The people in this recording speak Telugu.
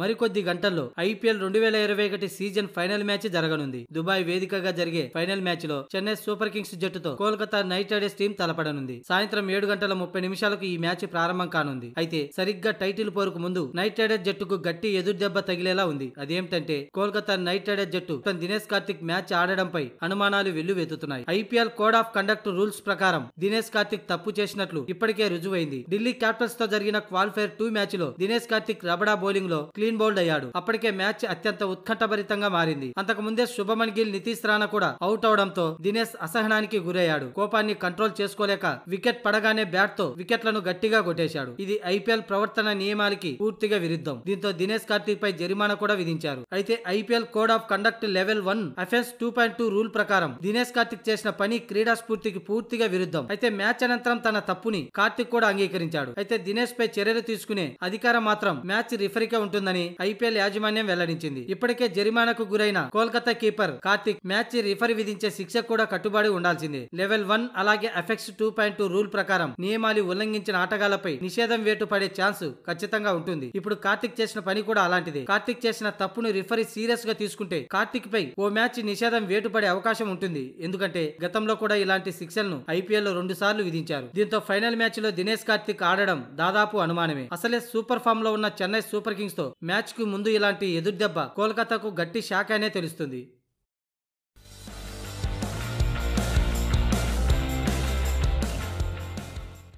మరికొద్ది గంటల్లో ఐపీఎల్ రెండు వేల ఇరవై ఒకటి సీజన్ ఫైనల్ మ్యాచ్ జరగనుంది దుబాయ్ వేదికగా జరిగే ఫైనల్ మ్యాచ్ లో చెన్నై సూపర్ కింగ్స్ జట్టుతో కోల్కతా నైట్ రైడర్స్ టీం తలపడనుంది సాయంత్రం ఏడు గంటల ముప్పై నిమిషాలకు ఈ మ్యాచ్ ప్రారంభం కానుంది అయితే సరిగ్గా టైటిల్ పోరుకు ముందు నైట్ రైడర్స్ జట్టుకు గట్టి ఎదురు దెబ్బ తగిలేలా ఉంది అదేమిటంటే కోల్కతా నైట్ రైడర్స్ జట్టు తన దినేష్ కార్తిక్ మ్యాచ్ ఆడడంపై అనుమానాలు వెల్లు వెతున్నాయి IPL code of conduct rules ప్రకారం దినేష్ కార్తిక్ తప్పు చేసినట్లు ఇప్పటికే రుజువైంది ఢిల్లీ క్యాపిటల్స్ తో జరిగిన క్వాలిఫైర్ టూ మ్యాచ్ లో దినేష్ కార్తిక్ రబడా బౌలింగ్ లో క్లీన్ బౌల్డ్ అయ్యాడు అప్పటికే మ్యాచ్ అత్యంత ఉత్కంఠభరితంగా మారింది అంతకు ముందే శుభమన్ గిల్ నితీష్ రాణా కూడా అవుట్ అవడంతో దినేష్ అసహనానికి గురయ్యాడు కోపాన్ని కంట్రోల్ చేసుకోలేక వికెట్ పడగానే బ్యాట్ తో వికెట్లను గట్టిగా కొట్టేశాడు ఇది ఐపీఎల్ ప్రవర్తన నియమాలకి పూర్తిగా విరుద్ధం దీంతో దినేష్ కార్తీక్ పై జరిమానా కూడా విధించారు అయితే IPL code of conduct level one offence two point two rule ప్రకారం దినేష్ కార్తిక్ చేసిన పని క్రీడా స్ఫూర్తికి పూర్తిగా విరుద్ధం అయితే మ్యాచ్ అనంతరం తన తప్పుని కార్తిక్ కూడా అంగీకరించాడు అయితే దినేష్ పై చర్యలు తీసుకునే అధికారం మాత్రం మ్యాచ్ రిఫరీకే ఉంటుందని చేశాడని ఐపీఎల్ యాజమాన్యం వెల్లడించింది ఇప్పటికే జరిమానాకు గురైన Kolkata keeper Karthik match referee విధించే శిక్ష కూడా కట్టుబడి ఉండాల్సిందే లెవెల్ వన్ అలాగే offence two point two rule ప్రకారం నియమాలు ఉల్లంఘించిన ఆటగాళ్లపై నిషేధం వేటు పడే ఛాన్స్ ఖచ్చితంగా ఉంటుంది ఇప్పుడు కార్తిక్ చేసిన పని కూడా అలాంటిదే కార్తిక్ చేసిన తప్పును రిఫరీ సీరియస్ గా తీసుకుంటే కార్తిక్ పై ఓ మ్యాచ్ నిషేధం వేటు పడే అవకాశం ఉంటుంది ఎందుకంటే గతంలో కూడా ఇలాంటి శిక్షలను ఐపీఎల్ లో రెండు సార్లు విధించారు దీంతో ఫైనల్ మ్యాచ్ లో దినేష్ కార్తిక్ ఆడడం దాదాపు అనుమానమే అసలే సూపర్ ఫామ్ లో ఉన్న చెన్నై సూపర్ కింగ్స్ తో మ్యాచ్కు ముందు ఇలాంటి ఎదురుదెబ్బ కోల్కతాకు గట్టి షాక్ అనే తెలుస్తుంది